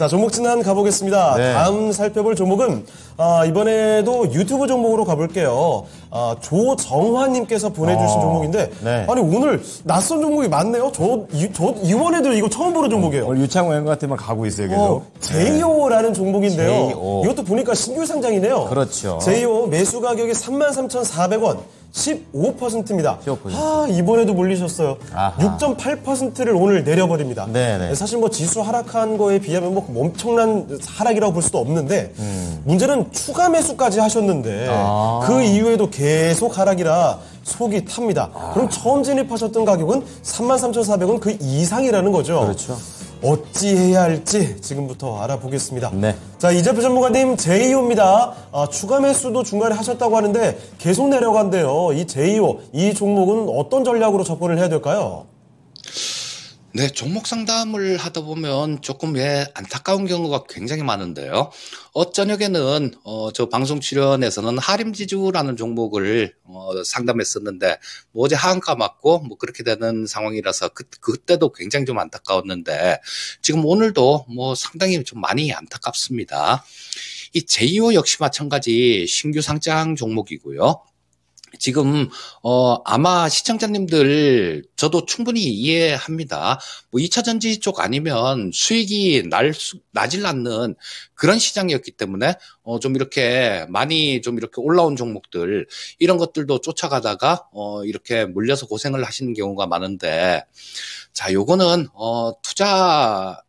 자, 종목 지난 가보겠습니다. 네. 다음 살펴볼 종목은 아, 이번에도 유튜브 종목으로 가볼게요. 아, 조정환님께서 보내주신 어, 종목인데 네. 아니 오늘 낯선 종목이 많네요. 저, 이, 저 이번에도 이거 처음 보는 종목이에요. 오 유창호 형한테만 가고 있어요. 계속. 어, JO라는 네. 종목인데요. j 이것도 보니까 신규 상장이네요. 그렇죠. JO 매수 가격이 33,400원. 15%입니다. 15%. 아, 이번에도 물리셨어요. 아하. 6.8%를 오늘 내려버립니다. 네네. 네. 네, 사실 뭐 지수 하락한 거에 비하면 뭐 엄청난 하락이라고 볼 수도 없는데 음. 문제는 추가 매수까지 하셨는데 아. 그 이후에도 계속 하락이라 속이 탑니다. 아. 그럼 처음 진입하셨던 가격은 33,400원 그 이상이라는 거죠. 그렇죠. 어찌해야 할지 지금부터 알아보겠습니다. 네. 자, 이재표 전문가님, 제2호입니다. 아, 추가 매수도 중간에 하셨다고 하는데 계속 내려간대요. 이 제2호, 이 종목은 어떤 전략으로 접근을 해야 될까요? 네, 종목 상담을 하다 보면 조금 예, 안타까운 경우가 굉장히 많은데요. 어, 저녁에는, 어, 저 방송 출연에서는 하림지주라는 종목을, 어, 상담했었는데, 뭐 어제 하한가 맞고, 뭐 그렇게 되는 상황이라서 그, 그때도 굉장히 좀 안타까웠는데, 지금 오늘도 뭐 상당히 좀 많이 안타깝습니다. 이제이호 역시 마찬가지 신규 상장 종목이고요. 지금 어 아마 시청자님들 저도 충분히 이해합니다. 뭐 2차 전지 쪽 아니면 수익이 날 수, 나질 않는 그런 시장이었기 때문에 어좀 이렇게 많이 좀 이렇게 올라온 종목들 이런 것들도 쫓아가다가 어 이렇게 물려서 고생을 하시는 경우가 많은데 자 요거는 어 투자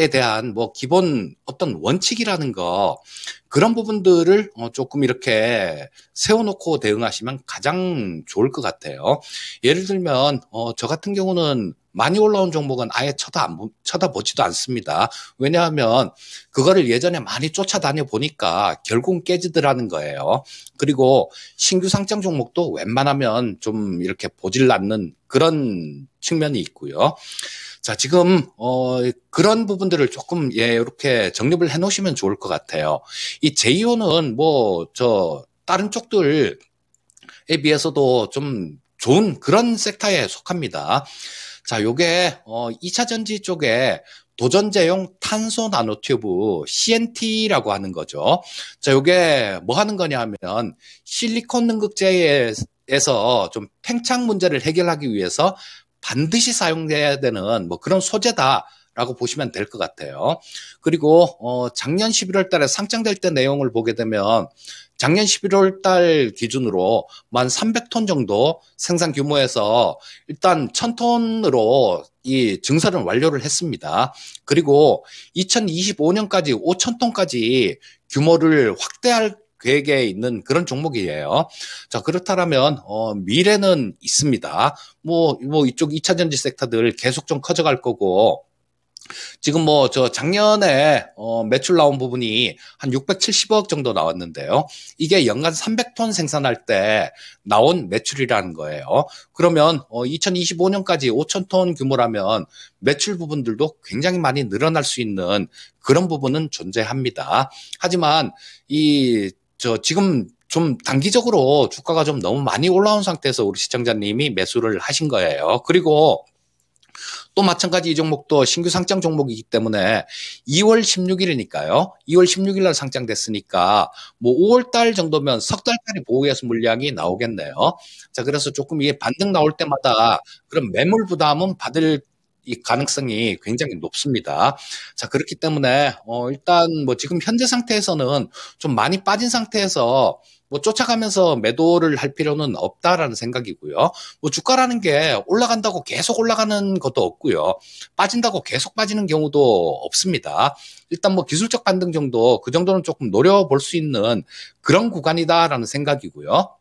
에 대한 뭐 기본 어떤 원칙이라는 거 그런 부분들을 어 조금 이렇게 세워놓고 대응하시면 가장 좋을 것 같아요. 예를 들면 어저 같은 경우는 많이 올라온 종목은 아예 쳐다 안, 쳐다보지도 않습니다. 왜냐하면 그거를 예전에 많이 쫓아다녀 보니까 결국 깨지더라는 거예요. 그리고 신규 상장 종목도 웬만하면 좀 이렇게 보질 않는 그런 측면이 있고요. 자, 지금 어 그런 부분들을 조금 예 이렇게 정립을 해 놓으시면 좋을 것 같아요. 이 제이오는 뭐 저 다른 쪽들에 비해서도 좀 좋은 그런 섹터에 속합니다. 자, 요게 어 2차 전지 쪽에 도전제용 탄소 나노튜브 CNT라고 하는 거죠. 자, 요게 뭐 하는 거냐 하면 실리콘 능극제에서 좀 팽창 문제를 해결하기 위해서 반드시 사용돼야 되는 뭐 그런 소재다. 라고 보시면 될 것 같아요. 그리고 어 작년 11월 달에 상장될 때 내용을 보게 되면 작년 11월 달 기준으로 만 300톤 정도 생산 규모에서 일단 1000톤으로 이 증설은 완료를 했습니다. 그리고 2025년까지 5000톤까지 규모를 확대할 계획에 있는 그런 종목이에요. 자, 그렇다면, 어, 미래는 있습니다. 뭐, 뭐, 이쪽 2차 전지 섹터들 계속 좀 커져갈 거고, 지금 뭐 저 작년에 어 매출 나온 부분이 한 670억 정도 나왔는데요. 이게 연간 300톤 생산할 때 나온 매출이라는 거예요. 그러면 어 2025년까지 5,000톤 규모라면 매출 부분들도 굉장히 많이 늘어날 수 있는 그런 부분은 존재합니다. 하지만 이저 지금 좀 단기적으로 주가가 좀 너무 많이 올라온 상태에서 우리 시청자님이 매수를 하신 거예요. 그리고 또 마찬가지 이 종목도 신규 상장 종목이기 때문에 2월 16일이니까요. 2월 16일 날 상장됐으니까 뭐 5월 달 정도면 석 달짜리 보호해서 물량이 나오겠네요. 자, 그래서 조금 이게 반등 나올 때마다 그런 매물 부담은 받을 이 가능성이 굉장히 높습니다. 자, 그렇기 때문에 어 일단 뭐 지금 현재 상태에서는 좀 많이 빠진 상태에서 뭐 쫓아가면서 매도를 할 필요는 없다라는 생각이고요. 뭐 주가라는 게 올라간다고 계속 올라가는 것도 없고요. 빠진다고 계속 빠지는 경우도 없습니다. 일단 뭐 기술적 반등 정도 그 정도는 조금 노려볼 수 있는 그런 구간이다라는 생각이고요.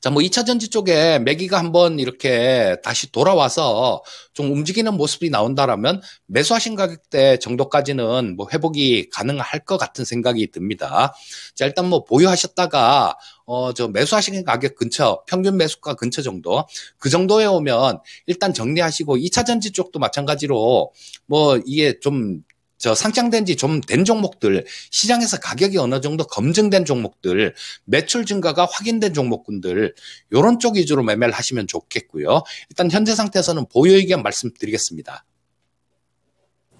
자, 뭐 2차 전지 쪽에 매기가 한번 이렇게 다시 돌아와서 좀 움직이는 모습이 나온다라면 매수하신 가격대 정도까지는 뭐 회복이 가능할 것 같은 생각이 듭니다. 자, 일단 뭐 보유하셨다가 어, 저매수하신 가격 근처, 평균 매수가 근처 정도, 그 정도에 오면 일단 정리하시고 2차 전지 쪽도 마찬가지로 뭐 이게 좀저 상장된 지 좀 된 종목들 시장에서 가격이 어느 정도 검증된 종목들 매출 증가가 확인된 종목군들 요런 쪽 위주로 매매를 하시면 좋겠고요. 일단 현재 상태에서는 보유 의견 말씀드리겠습니다.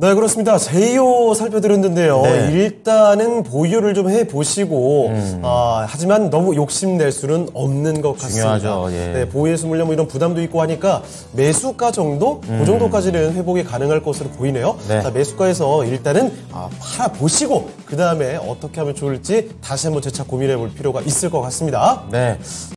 네, 그렇습니다. 제이오 살펴드렸는데요. 네. 일단은 보유를 좀 해보시고, 음. 아, 하지만 너무 욕심낼 수는 없는 것 같습니다. 예. 네, 보유에 스물려 뭐 이런 부담도 있고 하니까 매수가 정도? 그 음. 그 정도까지는 회복이 가능할 것으로 보이네요. 네. 자, 매수가에서 일단은 아, 팔아보시고, 그 다음에 어떻게 하면 좋을지 다시 한번 재차 고민해볼 필요가 있을 것 같습니다. 네.